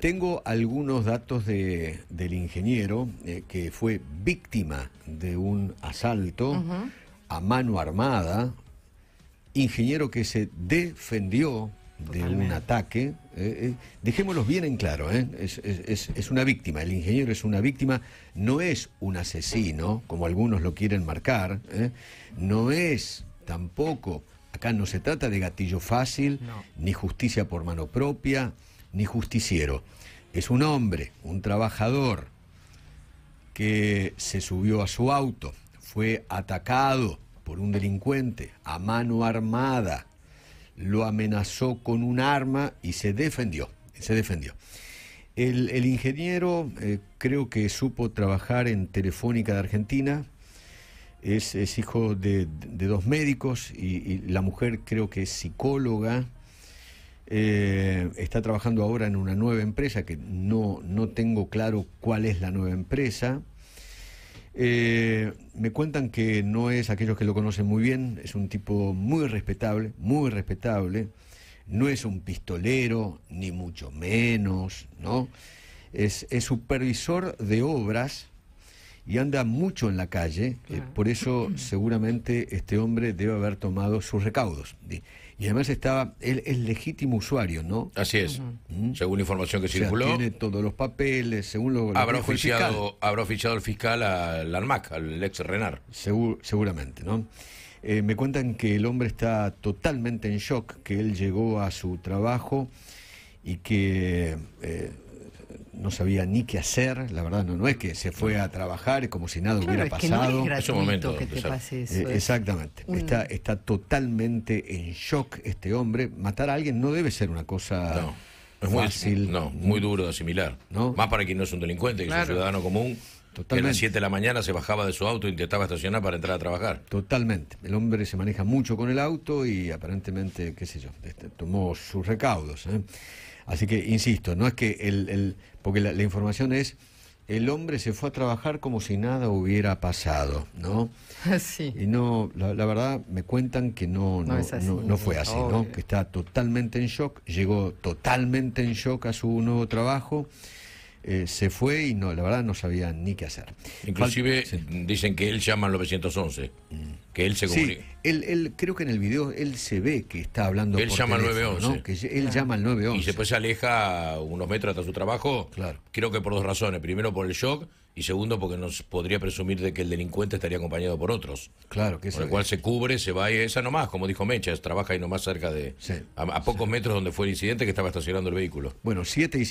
Tengo algunos datos del ingeniero eh, que fue víctima de un asalto a mano armada. Ingeniero que se defendió de un ataque. Eh, eh, dejémoslo dejémoslos bien en claro, es, una víctima, el ingeniero es una víctima, no es un asesino, como algunos lo quieren marcar, no es tampoco, acá no se trata de gatillo fácil, ni justicia por mano propia, ni justiciero. Es un hombre, un trabajador, que se subió a su auto, fue atacado por un delincuente a mano armada, lo amenazó con un arma y se defendió, se defendió. El, ingeniero eh, creo que supo trabajar en Telefónica de Argentina, es, hijo de, dos médicos y la mujer creo que es psicóloga eh, está trabajando ahora en una nueva empresa que no, no tengo claro cuál es la nueva empresa. Eh, me cuentan que no es aquellos que lo conocen muy bien, es un tipo muy respetable, muy respetable. No es un pistolero, ni mucho menos, ¿no? Es, es supervisor de obras y anda mucho en la calle, eh, por eso seguramente este hombre debe haber tomado sus recaudos. Y, además estaba, él es legítimo usuario, ¿no? Así es, mm. según la información que circuló. Tiene todos los papeles, según lo habrá oficiado, Habrá oficiado el fiscal al ALMAC, al ex Renar. seguramente, ¿no? Eh, me cuentan que el hombre está totalmente en shock, que él llegó a su trabajo y que eh, no sabía ni qué hacer, la verdad no, no es que se fue a trabajar como si nada hubiera pasado. es momento, que te pase eh, eso, exactamente. Está, está totalmente en shock este hombre. Matar a alguien no debe ser una cosa es fácil. no, muy duro de asimilar. ¿no? Más para quien no es un delincuente, que es un ciudadano común Totalmente. Que a las 7 de la mañana se bajaba de su auto e intentaba estacionar para entrar a trabajar. Totalmente. El hombre se maneja mucho con el auto y aparentemente, qué sé yo, este, tomó sus recaudos. ¿eh? Así que, insisto, no es que el... porque la, información es, el hombre se fue a trabajar como si nada hubiera pasado, ¿no? así ah, Y no, la, verdad, me cuentan que no, no, fue así, ¿no? Que está totalmente en shock, llegó totalmente en shock a su nuevo trabajo eh, se fue y no, la verdad no sabía ni qué hacer. Inclusive dicen que él llama al 911, mm. que él se comunica. Sí, él, creo que en el video él se ve que está hablando Él llama al 911. Que él llama al 911. Y después se aleja unos metros hasta su trabajo. Claro. Creo que por dos razones. Primero por el shock y segundo porque nos podría presumir de que el delincuente estaría acompañado por otros. Claro, que sí. Con lo cual se cubre, se va y esa nomás, como dijo Mechas, trabaja ahí nomás cerca de... a, pocos metros donde fue el incidente que estaba estacionando el vehículo. Bueno, siete y